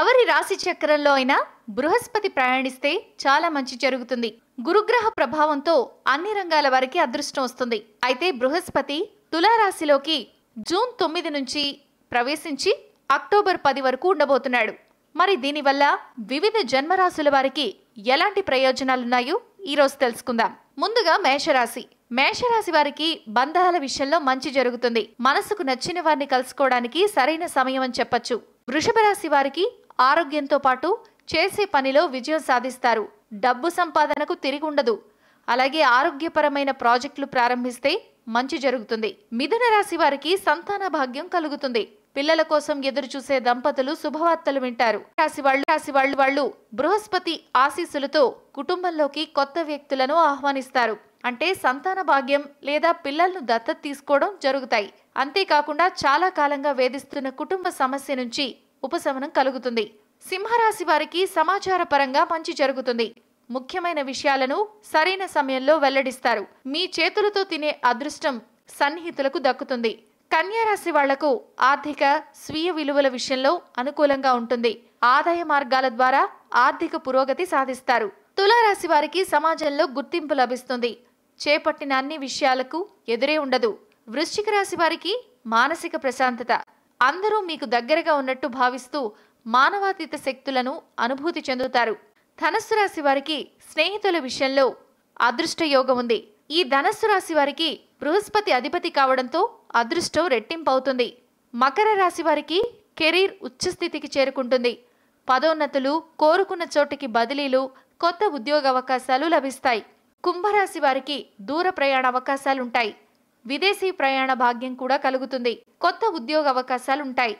ఎవరి రాశి చక్రంలో అయినా బృహస్పతి ప్రయాణిస్తే చాలా మంచి జరుగుతుంది గురుగ్రహ ప్రభావంతో అన్ని రంగాల వారికి అదృష్టం వస్తుంది అయితే బృహస్పతి తులారాశిలోకి జూన్ తొమ్మిది నుంచి ప్రవేశించి అక్టోబర్ పది వరకు ఉండబోతున్నాడు మరి దీనివల్ల వివిధ జన్మరాశుల వారికి ఎలాంటి ప్రయోజనాలున్నాయో ఈరోజు తెలుసుకుందాం ముందుగా మేషరాశి మేషరాశి వారికి బంధాల విషయంలో మంచి జరుగుతుంది మనసుకు నచ్చిన వారిని కలుసుకోవడానికి సరైన సమయం అని చెప్పచ్చు వృషభ రాశి వారికి ఆరోగ్యంతో పాటు చేసే పనిలో విజయం సాధిస్తారు డబ్బు సంపాదనకు తిరిగి ఉండదు అలాగే ఆరోగ్యపరమైన ప్రాజెక్టులు ప్రారంభిస్తే మంచి జరుగుతుంది మిథున రాశి వారికి సంతాన భాగ్యం కలుగుతుంది పిల్లల కోసం ఎదురు చూసే దంపతులు శుభవార్తలు వింటారు రాశి వాళ్ళు రాశి వాళ్ళు వాళ్ళు బృహస్పతి ఆశీస్సులతో కుటుంబంలోకి కొత్త వ్యక్తులను ఆహ్వానిస్తారు అంటే సంతాన భాగ్యం లేదా పిల్లలను దత్తత తీసుకోవడం జరుగుతాయి అంతేకాకుండా చాలా కాలంగా వేధిస్తున్న కుటుంబ సమస్య నుంచి ఉపశమనం కలుగుతుంది సింహరాశి వారికి సమాచార పరంగా మంచి జరుగుతుంది ముఖ్యమైన విషయాలను సరైన సమయంలో వెల్లడిస్తారు మీ చేతులతో తినే అదృష్టం సన్నిహితులకు దక్కుతుంది కన్యారాశి వాళ్లకు ఆర్థిక స్వీయ విలువల విషయంలో అనుకూలంగా ఉంటుంది ఆదాయ మార్గాల ద్వారా ఆర్థిక పురోగతి సాధిస్తారు తులారాశి వారికి సమాజంలో గుర్తింపు లభిస్తుంది చేపట్టిన అన్ని విషయాలకు ఎదురే ఉండదు వృశ్చిక రాశి వారికి మానసిక ప్రశాంతత అందరూ మీకు దగ్గరగా ఉన్నట్టు భావిస్తూ మానవాతీత శక్తులను అనుభూతి చెందుతారు ధనస్సు రాశి వారికి స్నేహితుల విషయంలో అదృష్ట యోగం ఉంది ఈ ధనస్సు రాశి వారికి బృహస్పతి అధిపతి కావడంతో అదృష్టం రెట్టింపవుతుంది మకర రాశి వారికి కెరీర్ ఉచ్చస్థితికి చేరుకుంటుంది పదోన్నతులు కోరుకున్న చోటికి బదిలీలు కొత్త ఉద్యోగ అవకాశాలు లభిస్తాయి కుంభరాశి వారికి దూర ప్రయాణ అవకాశాలుంటాయి విదేశీ ప్రయాణ భాగ్యం కూడా కలుగుతుంది కొత్త ఉద్యోగ అవకాశాలుంటాయి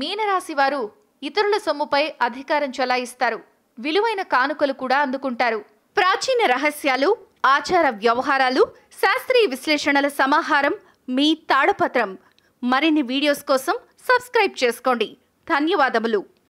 మీనరాశి వారు ఇతరుల సొమ్ముపై అధికారం చెలాయిస్తారు విలువైన కానుకలు కూడా అందుకుంటారు ప్రాచీన రహస్యాలు ఆచార వ్యవహారాలు శాస్త్రీయ విశ్లేషణల సమాహారం మీ తాడపత్రం మరిన్ని వీడియోస్ కోసం సబ్స్క్రైబ్ చేసుకోండి ధన్యవాదములు